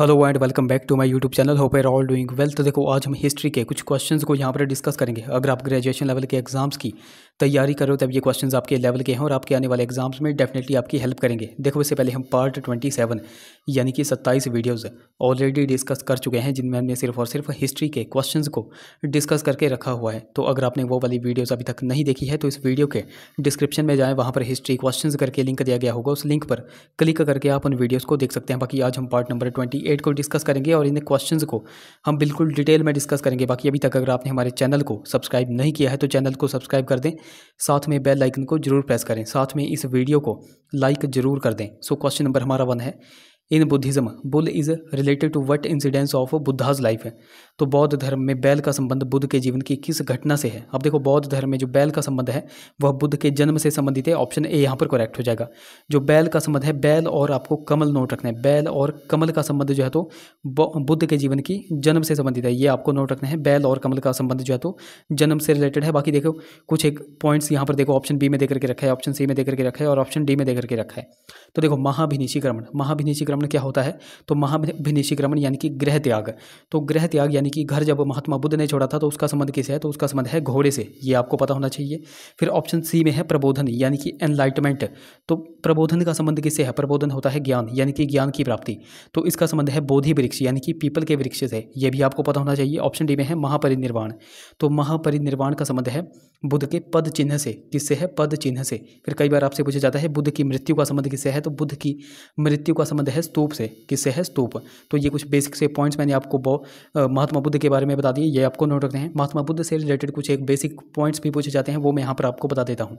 hello and welcome back to my YouTube channel hope are all doing well तो देखो आज हम history के कुछ क्वेश्चंस को यहाँ पर डिस्कस करेंगे अगर आप ग्रेजुएशन लेवल के एग्जाम्स की तैयारी कर रहे हो तब ये क्वेश्चंस आपके लेवल के हैं और आपके आने वाले एग्जाम्स में डेफिनेटली आपकी हेल्प करेंगे देखो इससे पहले हम पार्ट ट्वेंटी सेवन यानी कि सत्ताईस वीडियोज़ ऑलरेडी डिस्कस कर चुके हैं जिनमें हमने सिर्फ और सिर्फ हिस्ट्री के क्वेश्चन को डिस्कस करके रखा हुआ है तो अगर आपने वो वाली वीडियोज़ अभी तक नहीं देखी है तो इस वीडियो के डिस्क्रिप्शन में जाएँ वहाँ पर हिस्ट्री क्वेश्चन करके लिंक दिया गया होगा उस लिंक पर क्लिक करके आप उन वीडियोज़ को देख सकते हैं बाकी आज हम पार्ट नंबर ट्वेंटी एट को डिस्कस करेंगे और इन क्वेश्चंस को हम बिल्कुल डिटेल में डिस्कस करेंगे बाकी अभी तक अगर आपने हमारे चैनल को सब्सक्राइब नहीं किया है तो चैनल को सब्सक्राइब कर दें साथ में बेल आइकन को जरूर प्रेस करें साथ में इस वीडियो को लाइक जरूर कर दें सो क्वेश्चन नंबर हमारा वन है in Buddhism bull is related to what incidents of Buddha's life तो बौद्ध धर्म में बैल का संबंध बुद्ध के जीवन की किस घटना से है अब देखो बौद्ध धर्म में जो बैल का संबंध है वह बुद्ध के जन्म से संबंधित है ऑप्शन ए यहाँ पर करेक्ट हो जाएगा जो बैल का संबंध है बैल और आपको कमल नोट रखना है बैल और कमल का संबंध जो है तो बुद्ध के जीवन की जन्म से संबंधित है ये आपको नोट रखना है बैल और कमल का संबंध जो है तो जन्म से रिलेटेड है बाकी देखो कुछ एक पॉइंट्स यहाँ पर देखो ऑप्शन बी में देकर के रखा है ऑप्शन सी में देकर के रखा है और ऑप्शन डी में दे करके रखा है तो देखो महाभिनिशीक्रमण महाभिनिशीक्रमण क्या होता है तो महाभिनिशीक्रमण यानी कि ग्रह त्याग तो ग्रह त्याग यानी यानी कि घर जब महात्मा बुद्ध ने छोड़ा था तो उसका संबंध किससे है तो उसका संबंध है घोड़े से ये आपको पता होना चाहिए फिर ऑप्शन सी में है प्रबोधन यानी कि एनलाइटमेंट तो प्रबोधन का संबंध किससे है प्रबोधन होता है ज्ञान यानी कि ज्ञान की प्राप्ति तो इसका संबंध है बोधि वृक्ष यानी कि पीपल के वृक्ष से यह भी आपको पता होना चाहिए ऑप्शन डी में है महापरिनिर्वाण तो महापरिनिर्वाण का संबंध है बुद्ध के पद चिन्ह से किससे है पद चिन्ह से फिर कई बार आपसे पूछा जाता है बुद्ध की मृत्यु का संबंध किससे है तो बुद्ध की मृत्यु का संबंध है स्तूप से किससे है स्तूप तो ये कुछ बेसिक से पॉइंट्स मैंने आपको महात्मा महात्मा बुद्ध के बारे में बता दिए ये आपको नोट रखते हैं महात्मा बुद्ध से रिलेटेड कुछ एक बेसिक पॉइंट्स भी पूछे जाते हैं वो मैं यहाँ पर आपको बता देता हूँ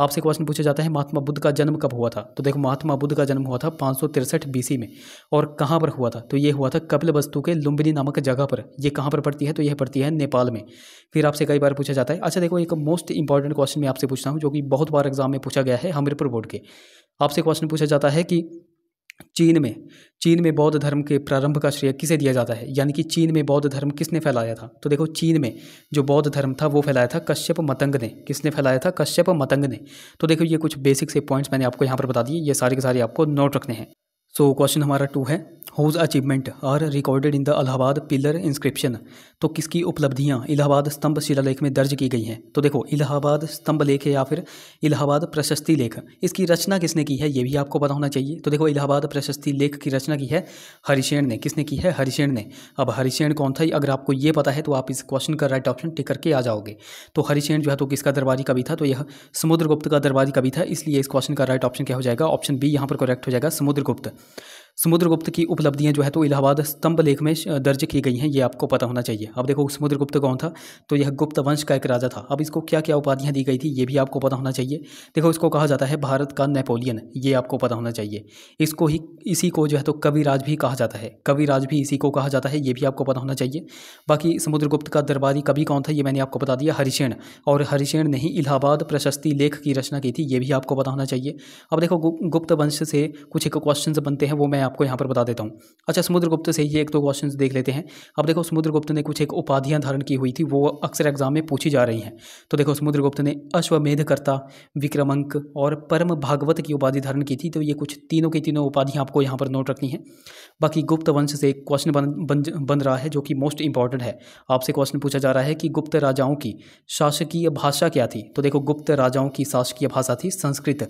आपसे क्वेश्चन पूछा जाता है महात्मा बुद्ध का जन्म कब हुआ था तो देखो महात्मा बुद्ध का जन्म हुआ था पाँच सौ तिरसठ बीसी में और कहाँ पर हुआ था तो ये हुआ था कपिल वस्तु के लुम्बिनी नामक जगह पर यह कहाँ पर पड़ती है तो यह पड़ती है नेपाल में फिर आपसे कई बार पूछा जाता है अच्छा देखो एक मोस्ट इंपॉर्टेंट क्वेश्चन मैं आपसे पूछता हूँ जो कि बहुत बार एग्जाम में पूछा गया है हमीरपुर बोर्ड के आपसे क्वेश्चन पूछा जाता है कि चीन में चीन में बौद्ध धर्म के प्रारंभ का श्रेय किसे दिया जाता है यानी कि चीन में बौद्ध धर्म किसने फैलाया था तो देखो चीन में जो बौद्ध धर्म था वो फैलाया था कश्यप मतंग ने किसने फैलाया था कश्यप मतंग ने तो देखो ये कुछ बेसिक से पॉइंट्स मैंने आपको यहाँ पर बता दिए ये सारे के सारे आपको नोट रखने हैं सो क्वेश्चन हमारा टू है whose achievement are recorded in the Allahabad pillar inscription तो किसकी उपलब्धियाँ इलाहाबाद स्तंभ शिलालेख में दर्ज की गई हैं तो देखो इलाहाबाद स्तंभ लेख है या फिर इलाहाबाद प्रशस्ति लेख इसकी रचना किसने की है ये भी आपको पता होना चाहिए तो देखो इलाहाबाद प्रशस्ति लेख की रचना की है हरिशेण ने किसने की है हरिशेण ने अब हरिशेण कौन था अगर आपको ये पता है तो आप इस क्वेश्चन का राइट ऑप्शन टिक करके आ जाओगे तो हरिशेण जो है तो किसका दरबारी कवि था तो यह समुद्रगुप्त का दरबारी कवि था इसलिए इस क्वेश्चन का राइट ऑप्शन क्या हो जाएगा ऑप्शन बी यहाँ पर करेक्ट हो जाएगा समुद्रगुप्त समुद्रगुप्त की उपलब्धियाँ जो है तो इलाहाबाद स्तंभ लेख में दर्ज की गई हैं ये आपको पता होना चाहिए अब देखो समुद्रगुप्त कौन था तो यह गुप्त वंश का एक राजा था अब इसको क्या क्या उपाधियाँ दी गई थी ये भी आपको पता होना चाहिए देखो इसको कहा जाता है भारत का नेपोलियन ये आपको पता होना चाहिए इसको ही इसी को जो है तो कविराज भी कहा जाता है कविराज भी इसी को कहा जाता है ये भी आपको पता होना चाहिए बाकी समुद्रगुप्त का दरबारी कवि कौन था ये मैंने आपको बता दिया हरिशेण और हरिशेण ने ही इलाहाबाद प्रशस्ति लेख की रचना की थी ये भी आपको पता होना चाहिए अब देखो गुप्त वंश से कुछ एक क्वेश्चन बनते हैं वो मैं आपको यहाँ पर बता देता हूँ अच्छा समुद्रगुप्त से ये एक दो तो क्वेश्चन देख लेते हैं अब देखो समुद्रगुप्त ने कुछ एक उपाधियाँ धारण की हुई थी वो अक्सर एग्जाम में पूछी जा रही हैं तो देखो समुद्रगुप्त ने अश्वमेधकर्ता विक्रमंक और परम भागवत की उपाधि धारण की थी तो ये कुछ तीनों की तीनों उपाधियाँ आपको यहाँ पर नोट रखनी है बाकी गुप्त वंश से एक क्वेश्चन बन बन बन रहा है जो कि मोस्ट इंपॉर्टेंट है आपसे क्वेश्चन पूछा जा रहा है कि गुप्त राजाओं की शासकीय भाषा क्या थी तो देखो गुप्त राजाओं की शासकीय भाषा थी संस्कृत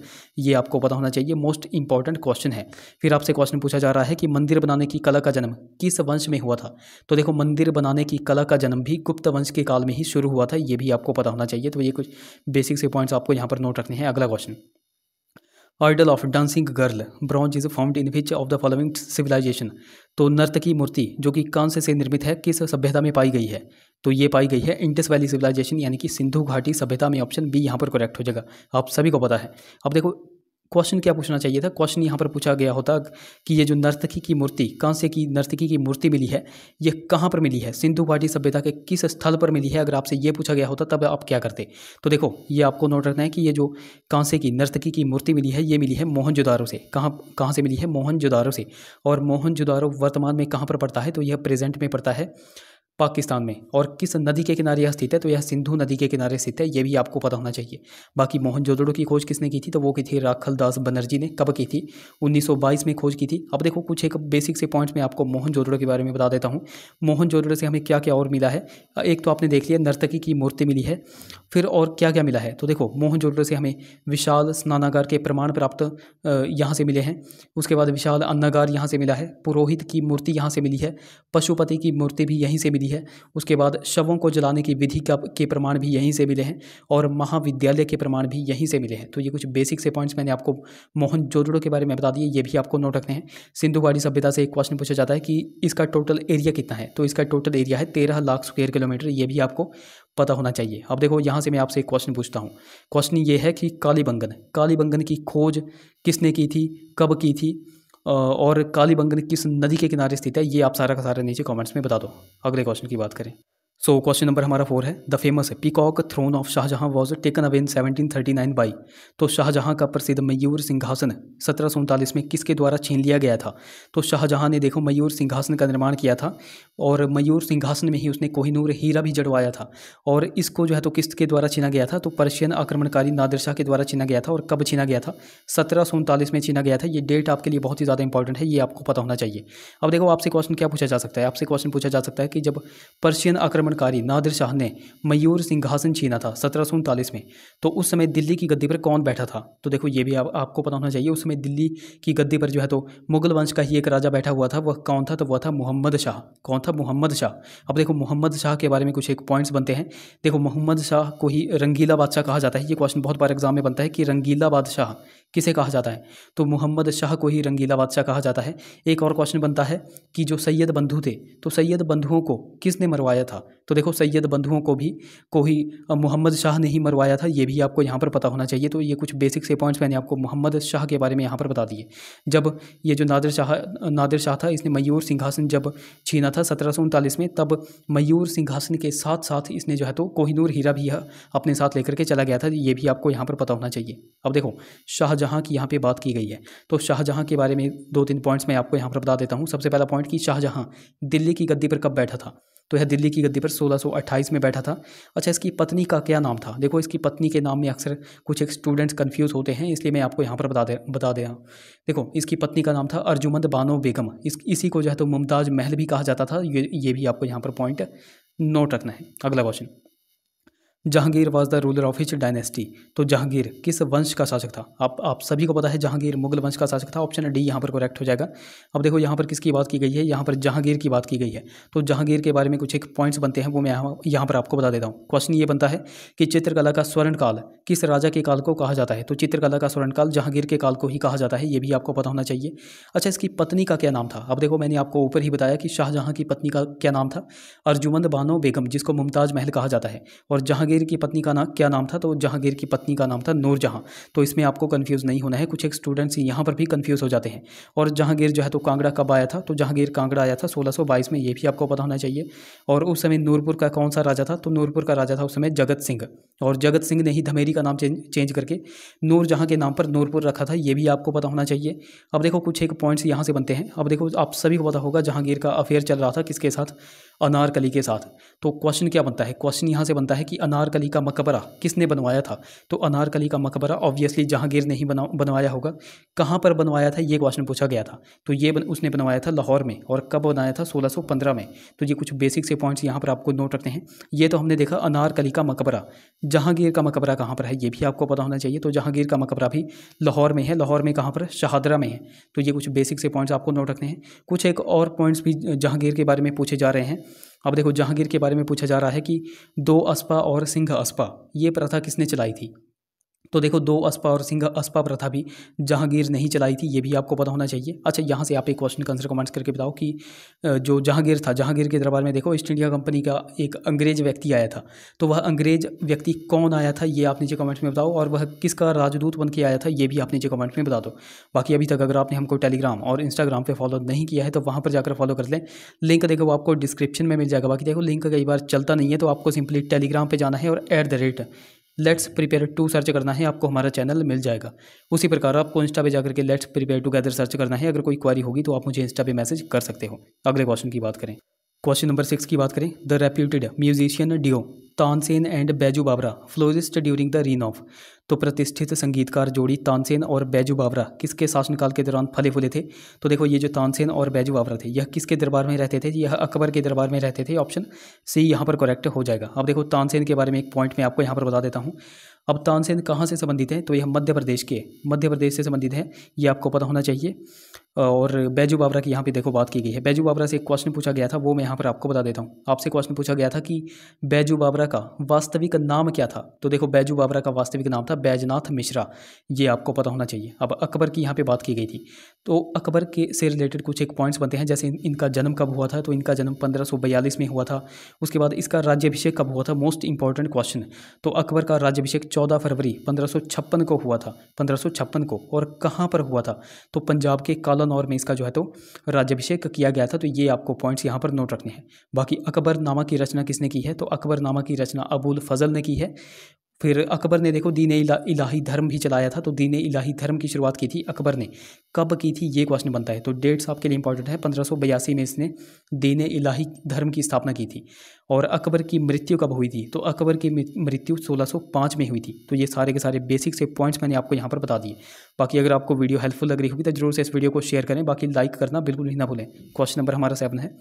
ये आपको पता होना चाहिए मोस्ट इंपॉर्टेंट क्वेश्चन है फिर आपसे क्वेश्चन पूछा जा रहा है कि मंदिर बनाने की कला का जन्म किस वंश में हुआ था तो देखो मंदिर बनाने की कला का जन्म भी गुप्त वंश के काल में ही शुरू हुआ था ये भी आपको पता होना चाहिए तो ये कुछ बेसिक से पॉइंट्स आपको यहाँ पर नोट रखने हैं अगला question idol of dancing girl bronze is found in which of the following civilisation तो नर्तकी मूर्ति जो कि कांस्य से निर्मित है किस सभ्यता में पाई गई है तो ये पाई गई है इंडस वैली सिविलाइजेशन यानी कि सिंधु घाटी सभ्यता में ऑप्शन बी यहाँ पर करेक्ट हो जाएगा आप सभी को पता है अब देखो क्वेश्चन क्या पूछना चाहिए था क्वेश्चन यहाँ पर पूछा गया होता कि ये जो नर्तकी की मूर्ति से की नर्तकी की मूर्ति मिली है ये कहाँ पर मिली है सिंधु घाटी सभ्यता के किस स्थल पर मिली है अगर आपसे ये पूछा गया होता तब आप क्या करते तो देखो ये आपको नोट रखना है कि ये जो से की नर्तकी की मूर्ति मिली है ये मिली है मोहन से कहाँ कहाँ से मिली है मोहन से और मोहन वर्तमान में कहाँ पर पड़ता है तो यह प्रेजेंट में पड़ता है पाकिस्तान में और किस नदी के किनारे यह स्थित है तो यह सिंधु नदी के किनारे स्थित है यह भी आपको पता होना चाहिए बाकी जोदड़ो की खोज किसने की थी तो वो की थी राखल दास बनर्जी ने कब की थी 1922 में खोज की थी अब देखो कुछ एक बेसिक से पॉइंट्स में आपको जोदड़ो के बारे में बता देता हूँ मोहनजोदड़ो से हमें क्या क्या और मिला है एक तो आपने देख लिया नर्तकी की मूर्ति मिली है फिर और क्या क्या मिला है तो देखो मोहन से हमें विशाल स्नानागार के प्रमाण प्राप्त यहाँ से मिले हैं उसके बाद विशाल अन्नागार यहाँ से मिला है पुरोहित की मूर्ति यहाँ से मिली है पशुपति की मूर्ति भी यहीं से मिली दी है उसके बाद शवों को जलाने की विधि का के प्रमाण भी यहीं से मिले हैं और महाविद्यालय के प्रमाण भी यहीं से मिले हैं तो ये कुछ बेसिक से पॉइंट्स मैंने आपको मोहन जोदड़ो के बारे में बता दिए ये भी आपको नोट रखने हैं सिंधुवाड़ी सभ्यता से एक क्वेश्चन पूछा जाता है कि इसका टोटल एरिया कितना है तो इसका टोटल एरिया है तेरह लाख स्क्वेयर किलोमीटर ये भी आपको पता होना चाहिए अब देखो यहाँ से मैं आपसे एक क्वेश्चन पूछता हूँ क्वेश्चन ये है कि कालीबंगन कालीबंगन की खोज किसने की थी कब की थी और कालीबंगन किस नदी के किनारे स्थित है ये आप सारा का सारा नीचे कमेंट्स में बता दो अगले क्वेश्चन की बात करें सो क्वेश्चन नंबर हमारा फोर है द फेमस है peacock throne of Shahjahan was taken away in seventeen thirty nine by तो शाहजहां का प्रसिद्ध मयूर सिंहासन सत्रह सौ उनतालीस में किसके द्वारा छीन लिया गया था तो शाहजहां ने देखो मयूर सिंहासन का निर्माण किया था और मयूर सिंहासन में ही उसने कोहिनूर हीरा भी जड़वाया था और इसको जो है तो किसके द्वारा छीना गया था तो पर्शियन आक्रमणकारी नादिर शाह के द्वारा छीना गया था और कब छीना गया था सत्रह सौ उनतालीस में छीना गया था ये डेट आपके लिए बहुत ही ज़्यादा इंपॉर्टेंट है ये आपको पता होना चाहिए अब देखो आपसे क्वेश्चन क्या पूछा जा सकता है आपसे क्वेश्चन पूछा जा सकता है कि जब पर्शियन आक्रमण आक्रमणकारी नादिर शाह ने मयूर सिंहासन छीना था सत्रह में तो उस समय दिल्ली की गद्दी पर कौन बैठा था तो देखो ये भी आप, आपको पता होना चाहिए उस समय दिल्ली की गद्दी पर जो है तो मुगल वंश का ही एक राजा बैठा हुआ था वह कौन था तो वह था मोहम्मद शाह कौन था मोहम्मद शाह अब देखो मोहम्मद शाह के बारे में कुछ एक पॉइंट्स बनते हैं देखो मोहम्मद शाह को ही रंगीला बादशाह कहा जाता है ये क्वेश्चन बहुत बार एग्जाम में बनता है कि रंगीला बादशाह किसे कहा जाता है तो मोहम्मद शाह को ही रंगीला बादशाह कहा जाता है एक और क्वेश्चन बनता है कि जो सैयद बंधु थे तो सैयद बंधुओं को किसने मरवाया था तो देखो सैयद बंधुओं को भी कोई मोहम्मद शाह ने ही मरवाया था ये भी आपको यहाँ पर पता होना चाहिए तो ये कुछ बेसिक से पॉइंट्स मैंने आपको मोहम्मद शाह के बारे में यहाँ पर बता दिए जब ये जो नादिर शाह नादिर शाह था इसने मयूर सिंहासन जब छीना था सत्रह में तब मयूर सिंहासन के साथ साथ इसने जो है तो कोहिनूर हीरा भी अपने साथ लेकर के चला गया था ये भी आपको यहाँ पर पता होना चाहिए अब देखो शाहजहाँ की यहाँ पर बात की गई है तो शाहजहाँ के बारे में दो तीन पॉइंट्स मैं आपको यहाँ पर बता देता हूँ सबसे पहला पॉइंट कि शाहजहाँ दिल्ली की गद्दी पर कब बैठा था तो यह दिल्ली की गद्दी पर 1628 में बैठा था अच्छा इसकी पत्नी का क्या नाम था देखो इसकी पत्नी के नाम में अक्सर कुछ एक स्टूडेंट्स कन्फ्यूज़ होते हैं इसलिए मैं आपको यहाँ पर बता दे बता दे रहा हूँ देखो इसकी पत्नी का नाम था अर्जुमंद बानो बेगम इस इसी को जो है तो मुमताज़ महल भी कहा जाता था ये ये भी आपको यहाँ पर पॉइंट नोट रखना है अगला question Jahangir was the ruler of which dynasty तो जहांगीर किस वंश का शासक था आप आप सभी को पता है जहांगीर मुगल वंश का शासक था ऑप्शन डी यहाँ पर करेक्ट हो जाएगा अब देखो यहाँ पर किसकी बात की गई है यहाँ पर जहांगीर की बात की गई है तो जहांगीर के बारे में कुछ एक पॉइंट्स बनते हैं वो मैं यहाँ यहाँ पर आपको बता देता हूँ क्वेश्चन ये बनता है कि चित्रकला का स्वर्ण काल किस राजा के काल को कहा जाता है तो चित्रकला का स्वर्ण काल जहांगीर के काल को ही कहा जाता है ये भी आपको पता होना चाहिए अच्छा इसकी पत्नी का क्या नाम था अब देखो मैंने आपको ऊपर ही बताया कि शाहजहाँ की पत्नी का क्या नाम था अर्जुमंद बानो बेगम जिसको मुमताज महल कहा जाता है और जहांगीर जहांगीर की पत्नी का नाम क्या नाम था तो जहांगीर की पत्नी का नाम था नूरजहाँ तो इसमें आपको कन्फ्यूज़ नहीं होना है कुछ एक स्टूडेंट्स यहाँ पर भी कन्फ्यूज़ हो जाते हैं और जहांगीर जो है तो कांगड़ा कब आया था तो जहांगीर कांगड़ा आया था सोलह में ये भी आपको पता होना चाहिए और उस समय नूरपुर का कौन सा राजा था तो नूरपुर का राजा था उस समय जगत सिंह और जगत सिंह ने ही धमेरी का नाम चेंज चेंज करके नूरजहाँ के नाम पर नूरपुर रखा था ये भी आपको पता होना चाहिए अब देखो कुछ एक पॉइंट्स यहाँ से बनते हैं अब देखो आप सभी को पता होगा जहांगीर का अफेयर चल रहा था किसके साथ अनारकली के साथ तो क्वेश्चन क्या बनता है क्वेश्चन यहाँ से बनता है कि अनारकली का मकबरा किसने बनवाया था तो अनारकली का मकबरा ऑब्वियसली जहांगीर ने ही बना बनवाया होगा कहाँ पर बनवाया था ये क्वेश्चन पूछा गया था तो ये बन, उसने बनवाया था लाहौर में और कब बनाया था 1615 में तो ये कुछ बेसिक से पॉइंट्स यहाँ पर आपको नोट रखते हैं ये तो हमने देखा अनारकली का मकबरा जहांगीर का मकबरा कहाँ पर है ये भी आपको पता होना चाहिए तो जहांगीर का मकबरा भी लाहौर में है लाहौर में कहाँ पर शहादरा में है तो ये कुछ बेसिक से पॉइंट्स आपको नोट रखने हैं कुछ एक और पॉइंट्स भी जहांगीर के बारे में पूछे जा रहे हैं अब देखो जहांगीर के बारे में पूछा जा रहा है कि दो अस्पा और सिंह अस्पा ये प्रथा किसने चलाई थी तो देखो दो अस्पा और सिंह अस्पा प्रथा भी जहांगीर नहीं चलाई थी ये भी आपको पता होना चाहिए अच्छा यहाँ से आप एक क्वेश्चन का आंसर कमेंट्स करके बताओ कि जो जहांगीर था जहांगीर के दरबार में देखो ईस्ट इंडिया कंपनी का एक अंग्रेज व्यक्ति आया था तो वह अंग्रेज व्यक्ति कौन आया था ये आप नीचे कमेंट्स में बताओ और वह किसका राजदूत बन के आया था ये भी आप नीचे कमेंट्स में बता दो बाकी अभी तक अगर आपने हमको टेलीग्राम और इंस्टाग्राम पर फॉलो नहीं किया है तो वहाँ पर जाकर फॉलो कर लें लिंक देखो आपको डिस्क्रिप्शन में मिल जाएगा बाकी देखो लिंक कई बार चलता नहीं है तो आपको सिंपली टेलीग्राम पर जाना है और at the rate let's prepare to search करना है आपको हमारा चैनल मिल जाएगा उसी प्रकार आपको इंस्टा पे जाकर के लेट्स प्रिपेयर टुगेदर सर्च करना है अगर कोई क्वारी होगी तो आप मुझे इंस्टा पे मैसेज कर सकते हो अगले क्वेश्चन की बात करें क्वेश्चन नंबर सिक्स की बात करें the reputed musician duo Tansen and Baiju Bawra flourished during the reign of तो प्रतिष्ठित संगीतकार जोड़ी तानसेन और बैजू बाबरा किसके शासनकाल के दौरान फले फूले थे तो देखो ये जो तानसेन और बैजू बाबरा थे यह किसके दरबार में रहते थे यह अकबर के दरबार में रहते थे ऑप्शन सी यहाँ पर करेक्ट हो जाएगा अब देखो तानसेन के बारे में एक पॉइंट मैं आपको यहाँ पर बता देता हूँ अब तानसेन कहाँ से संबंधित है तो यह मध्य प्रदेश के मध्य प्रदेश से संबंधित है ये आपको पता होना चाहिए और बैजू बाबरा की यहाँ पे देखो बात की गई है बैजू बाबरा से एक क्वेश्चन पूछा गया था वो मैं यहाँ पर आपको बता देता हूँ आपसे क्वेश्चन पूछा गया था कि बैजू बाबरा बाबरा का वास्तविक नाम क्या था तो देखो बैजू बाबरा का वास्तविक नाम था बैजनाथ मिश्रा ये आपको पता होना चाहिए अब अकबर की यहाँ पे बात की गई थी तो अकबर के से रिलेटेड कुछ एक पॉइंट्स बनते हैं जैसे इन, इनका जन्म कब हुआ था तो इनका जन्म पंद्रह में हुआ था उसके बाद इसका राज्यभिषेक कब हुआ था मोस्ट इंपॉर्टेंट क्वेश्चन तो अकबर का राज्यभिषेक चौदह फरवरी पंद्रह को हुआ था पंद्रह को और कहाँ पर हुआ था तो पंजाब के कालानौर में इसका जो है तो राज्यभिषेक किया गया था तो ये आपको पॉइंट्स यहाँ पर नोट रखने हैं बाकी अकबर नामा की रचना किसने की है तो अकबर नामा की की रचना अबुल फजल ने की है फिर अकबर ने देखो दीन इलाही धर्म भी चलाया था तो दीन इलाही धर्म की शुरुआत की थी अकबर ने कब की थी ये क्वेश्चन बनता है तो डेट्स आपके लिए इंपॉर्टेंट है पंद्रह में इसने दीन इलाही धर्म की स्थापना की थी और अकबर की मृत्यु कब हुई थी तो अकबर की मृत्यु 1605 में हुई थी तो ये सारे के सारे बेसिक से पॉइंट्स मैंने आपको यहाँ पर बता दिए बाकी अगर आपको वीडियो हेल्पफुल लग रही होगी तो जरूर से इस वीडियो को शेयर करें बाकी लाइक करना बिल्कुल भी ना भूलें क्वेश्चन नंबर हमारा सेवन है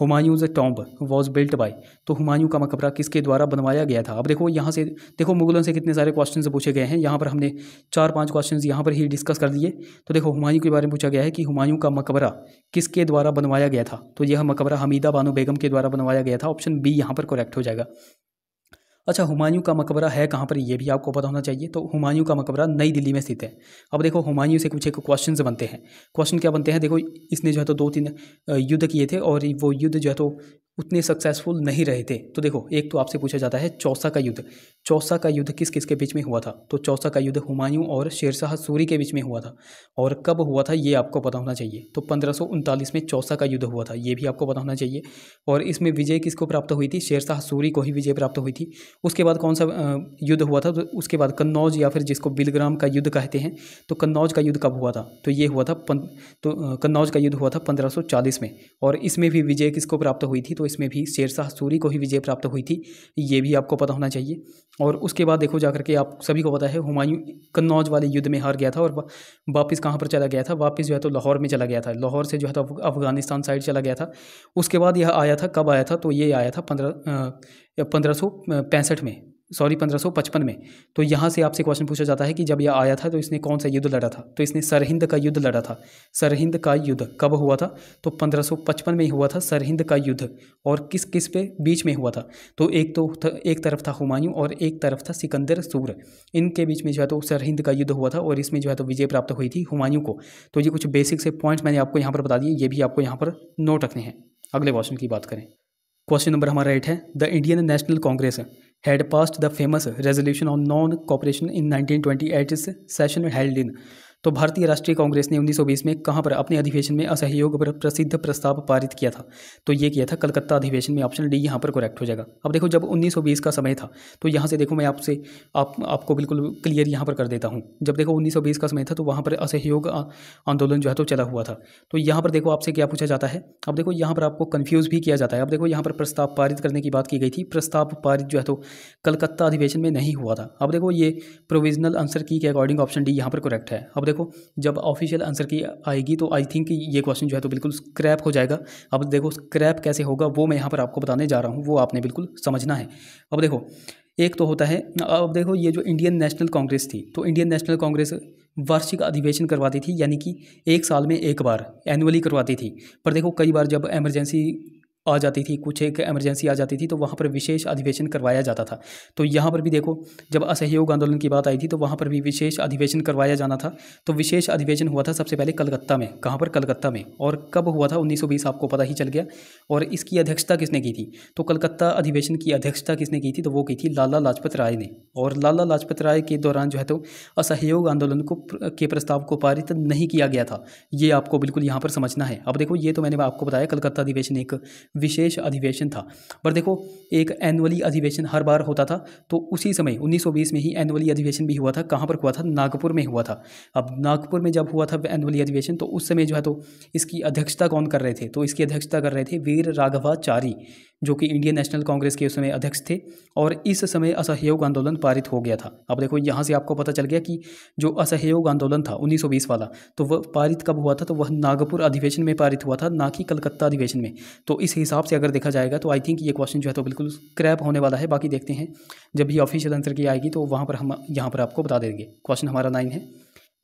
Humayun's tomb was built by तो हुमायूं का मकबरा किसके द्वारा बनवाया गया था अब देखो यहाँ से देखो मुगलों से कितने सारे क्वेश्चन पूछे गए हैं यहाँ पर हमने चार पांच क्वेश्चन यहाँ पर ही डिस्कस कर दिए तो देखो हुमायूं के बारे में पूछा गया है कि हुमायूं का मकबरा किसके द्वारा बनवाया गया था तो यह मकबरा हमीदा बानो बेगम के द्वारा बनवाया गया था ऑप्शन बी यहाँ पर करेक्ट हो जाएगा अच्छा हुमायूं का मकबरा है कहाँ पर ये भी आपको पता होना चाहिए तो हुमायूं का मकबरा नई दिल्ली में स्थित है अब देखो हुमायूं से कुछ एक क्वेश्चन बनते हैं क्वेश्चन क्या बनते हैं देखो इसने जो है तो दो तीन युद्ध किए थे और वो युद्ध जो है तो उतने सक्सेसफुल नहीं रहे थे तो देखो एक तो आपसे पूछा जाता है चौसा का युद्ध चौसा का युद्ध किस किस के बीच में हुआ था तो चौसा का युद्ध हुमायूं और शेरशाह सूरी के बीच में हुआ था और कब हुआ था ये आपको पता होना चाहिए तो पंद्रह में चौसा का युद्ध हुआ था ये भी आपको पता होना चाहिए और इसमें विजय किसको प्राप्त हुई थी शेरशाह सूरी को ही विजय प्राप्त हुई थी उसके बाद कौन सा युद्ध हुआ था तो उसके बाद कन्नौज या फिर जिसको बिलग्राम का युद्ध कहते हैं तो कन्नौज का युद्ध कब हुआ था तो ये हुआ था तो कन्नौज का युद्ध हुआ था पंद्रह में और इसमें भी विजय किसको प्राप्त हुई थी तो तो इसमें भी शेरशाह सूरी को ही विजय प्राप्त हुई थी ये भी आपको पता होना चाहिए और उसके बाद देखो जाकर के आप सभी को पता है हुमायूं कन्नौज वाले युद्ध में हार गया था और वापस कहाँ पर चला गया था वापस जो है तो लाहौर में चला गया था लाहौर से जो है तो अफगानिस्तान साइड चला गया था उसके बाद यह आया था कब आया था तो ये आया था पंद्रह पंद्रह में सॉरी पंद्रह सौ पचपन में तो यहाँ से आपसे क्वेश्चन पूछा जाता है कि जब यह आया था तो इसने कौन सा युद्ध लड़ा था तो इसने सरहिंद का युद्ध लड़ा था सरहिंद का युद्ध कब हुआ था तो पंद्रह सौ पचपन में हुआ था सरहिंद का युद्ध और किस किस पे बीच में हुआ था तो एक तो एक तरफ था हुमायूं और एक तरफ था सिकंदर सूर इनके बीच में जो है तो सरहिंद का युद्ध हुआ था और इसमें जो है तो विजय प्राप्त हुई थी हुमायूं को तो ये कुछ बेसिक से पॉइंट्स मैंने आपको यहाँ पर बता दिए ये भी आपको यहाँ पर नोट रखने हैं अगले क्वेश्चन की बात करें क्वेश्चन नंबर हमारा एट है the Indian National Congress had passed the famous resolution on non cooperation in 1920 at its session held in तो भारतीय राष्ट्रीय कांग्रेस ने 1920 में कहाँ पर अपने अधिवेशन में असहयोग पर प्रसिद्ध प्रस्ताव पारित किया था तो ये किया था कलकत्ता अधिवेशन में ऑप्शन डी यहाँ पर करेक्ट हो जाएगा अब देखो जब 1920 का समय था तो यहाँ से देखो मैं आपसे आप आपको बिल्कुल क्लियर यहाँ पर कर देता हूँ जब देखो उन्नीस का समय था तो वहाँ पर असहयोग आंदोलन जो है तो चला हुआ था तो यहाँ पर देखो आपसे क्या पूछा जाता है अब देखो यहाँ पर आपको कन्फ्यूज़ भी किया जाता है अब देखो यहाँ पर प्रस्ताव पारित करने की बात की गई थी प्रस्ताव पारित जो है तो कलकत्ता अधिवेशन में नहीं हुआ था अब देखो ये प्रोविजनल आंसर की के अकॉर्डिंग ऑप्शन डी यहाँ पर करेक्ट है अब देखो जब ऑफिशियल आंसर की आएगी तो आई थिंक ये क्वेश्चन जो है तो बिल्कुल स्क्रैप हो जाएगा अब देखो स्क्रैप कैसे होगा वो मैं यहाँ पर आपको बताने जा रहा हूँ वो आपने बिल्कुल समझना है अब देखो एक तो होता है अब देखो ये जो इंडियन नेशनल कांग्रेस थी तो इंडियन नेशनल कांग्रेस वार्षिक अधिवेशन करवाती थी यानी कि एक साल में एक बार एनुअली करवाती थी पर देखो कई बार जब एमरजेंसी आ जाती थी कुछ एक इमरजेंसी आ जाती थी तो वहाँ पर विशेष अधिवेशन करवाया जाता था तो यहाँ पर भी देखो जब असहयोग आंदोलन की बात आई थी तो वहाँ पर भी विशेष अधिवेशन करवाया जाना था तो विशेष अधिवेशन हुआ था सबसे पहले कलकत्ता में कहाँ पर कलकत्ता में और कब हुआ था 1920 आपको पता ही चल गया और इसकी अध्यक्षता किसने की थी तो कलकत्ता अधिवेशन की अध्यक्षता किसने की थी तो वो की थी लाला लाजपत राय ने और लाला लाजपत राय के दौरान जो है तो असहयोग आंदोलन को के प्रस्ताव को पारित नहीं किया गया था ये आपको बिल्कुल यहाँ पर समझना है अब देखो ये तो मैंने आपको बताया कलकत्ता अधिवेशन एक विशेष अधिवेशन था पर देखो एक एनुअली अधिवेशन हर बार होता था तो उसी समय 1920 में ही एनुअली अधिवेशन भी हुआ था कहाँ पर हुआ था नागपुर में हुआ था अब नागपुर में जब हुआ था एनुअली अधिवेशन तो उस समय जो है तो इसकी अध्यक्षता कौन कर रहे थे तो इसकी अध्यक्षता कर रहे थे वीर राघवाचारी जो कि इंडियन नेशनल कांग्रेस के उस समय अध्यक्ष थे और इस समय असहयोग आंदोलन पारित हो गया था अब देखो यहाँ से आपको पता चल गया कि जो असहयोग आंदोलन था 1920 वाला तो वह पारित कब हुआ था तो वह नागपुर अधिवेशन में पारित हुआ था ना कि कलकत्ता अधिवेशन में तो इस हिसाब से अगर देखा जाएगा तो आई थिंक ये क्वेश्चन जो है तो बिल्कुल क्रैप होने वाला है बाकी देखते हैं जब भी ऑफिशियल आंसर की आएगी तो वहाँ पर हम यहाँ पर आपको बता देंगे क्वेश्चन हमारा नाइन है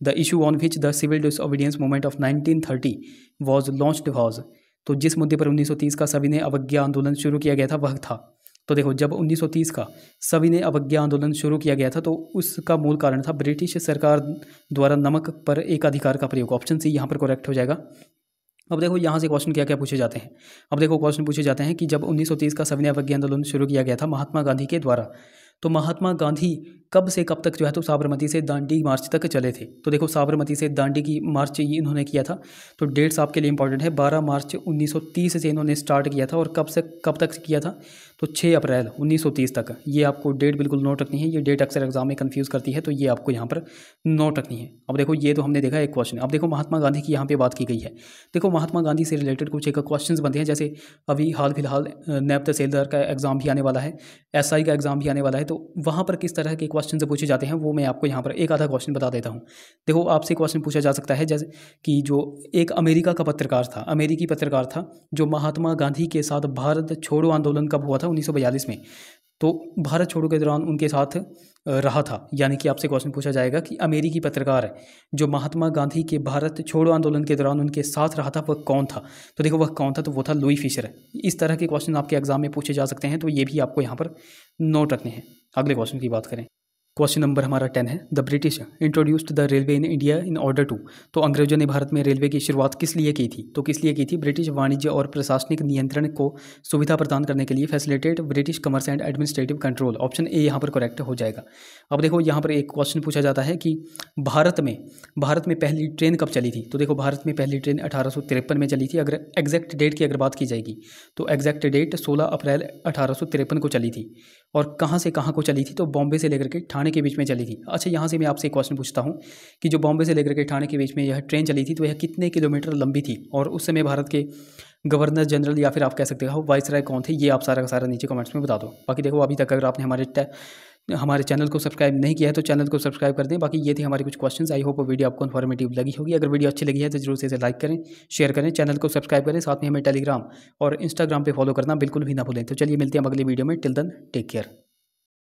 the issue on which the civil disobedience movement of nineteen thirty was launched was तो जिस मुद्दे पर 1930 का सविनय अवज्ञा आंदोलन शुरू किया गया था वह था तो देखो जब 1930 का सविनय अवज्ञा आंदोलन शुरू किया गया था तो उसका मूल कारण था ब्रिटिश सरकार द्वारा नमक पर एक अधिकार का प्रयोग ऑप्शन सी यहाँ पर करेक्ट हो जाएगा अब देखो यहाँ से क्वेश्चन क्या क्या पूछे जाते हैं अब देखो क्वेश्चन पूछे जाते हैं कि जब 1930 का सविनय अवज्ञा आंदोलन शुरू किया गया था महात्मा गांधी के द्वारा तो महात्मा गांधी कब से कब तक जो है तो साबरमती से दांडी मार्च तक चले थे तो देखो साबरमती से दांडी की मार्च इन्होंने किया था तो डेट्स आपके लिए इंपॉर्टेंट है 12 मार्च 1930 से इन्होंने स्टार्ट किया था और कब से कब तक किया था तो 6 अप्रैल 1930 तक ये आपको डेट बिल्कुल नोट रखनी है ये डेट अक्सर एग्जाम में कन्फ्यूज़ करती है तो ये आपको यहाँ पर नोट रखनी है अब देखो ये तो हमने देखा एक क्वेश्चन अब देखो महात्मा गांधी की यहाँ पे बात की गई है देखो महात्मा गांधी से रिलेटेड कुछ एक क्वेश्चन बनते हैं जैसे अभी हाल फिलहाल नैब तहसीलदार का एग्ज़ाम भी आने वाला है एस का एग्ज़ाम भी आने वाला है तो वहाँ पर किस तरह के क्वेश्चन पूछे जाते हैं वो मैं आपको यहाँ पर एक आधा क्वेश्चन बता देता हूँ देखो आपसे क्वेश्चन पूछा जा सकता है जैसे कि जो एक अमेरिका का पत्रकार था अमेरिकी पत्रकार था जो महात्मा गांधी के साथ भारत छोड़ो आंदोलन कब हुआ था था उन्नीस में तो भारत छोड़ो के दौरान उनके साथ रहा था यानी कि आपसे क्वेश्चन पूछा जाएगा कि अमेरिकी पत्रकार जो महात्मा गांधी के भारत छोड़ो आंदोलन के दौरान उनके साथ रहा था वह कौन था तो देखो वह कौन था तो वो था लुई फिशर इस तरह के क्वेश्चन आपके एग्जाम में पूछे जा सकते हैं तो ये भी आपको यहाँ पर नोट रखने हैं अगले क्वेश्चन की बात करें क्वेश्चन नंबर हमारा टेन है the British introduced the railway in India in order to तो अंग्रेजों ने भारत में रेलवे की शुरुआत किस लिए की थी तो किस लिए की थी ब्रिटिश वाणिज्य और प्रशासनिक नियंत्रण को सुविधा प्रदान करने के लिए facilitate British commerce and administrative control option A यहाँ पर करेक्ट हो जाएगा अब देखो यहाँ पर एक क्वेश्चन पूछा जाता है कि भारत में भारत में पहली ट्रेन कब चली थी तो देखो भारत में पहली ट्रेन अठारह में चली थी अगर एग्जैक्ट डेट की अगर बात की जाएगी तो एग्जैक्ट डेट सोलह अप्रैल अठारह को चली थी और कहाँ से कहाँ को चली थी तो बॉम्बे से लेकर के ठाणे के बीच में चली थी अच्छा यहाँ से मैं आपसे एक क्वेश्चन पूछता हूँ कि जो बॉम्बे से लेकर के ठाणे के बीच में यह ट्रेन चली थी तो यह कितने किलोमीटर लंबी थी और उस समय भारत के गवर्नर जनरल या फिर आप कह सकते हो वाइस राय कौन थे ये आप सारा का सारा नीचे कमेंट्स में बता दो बाकी देखो अभी तक अगर आपने हमारे हमारे चैनल को सब्सक्राइब नहीं किया है तो चैनल को सब्सक्राइब कर दें बाकी ये थी हमारे कुछ क्वेश्चंस आई होप वीडियो आपको इन्फॉर्मेटिव लगी होगी अगर वीडियो अच्छी लगी है तो जरूर से इसे लाइक करें शेयर करें चैनल को सब्सक्राइब करें साथ में हमें टेलीग्राम और इंस्टाग्राम पर फॉलो करना बिल्कुल भी ना भूलें तो चलिए मिलते हैं अगली वीडियो में टिल दन टेक केयर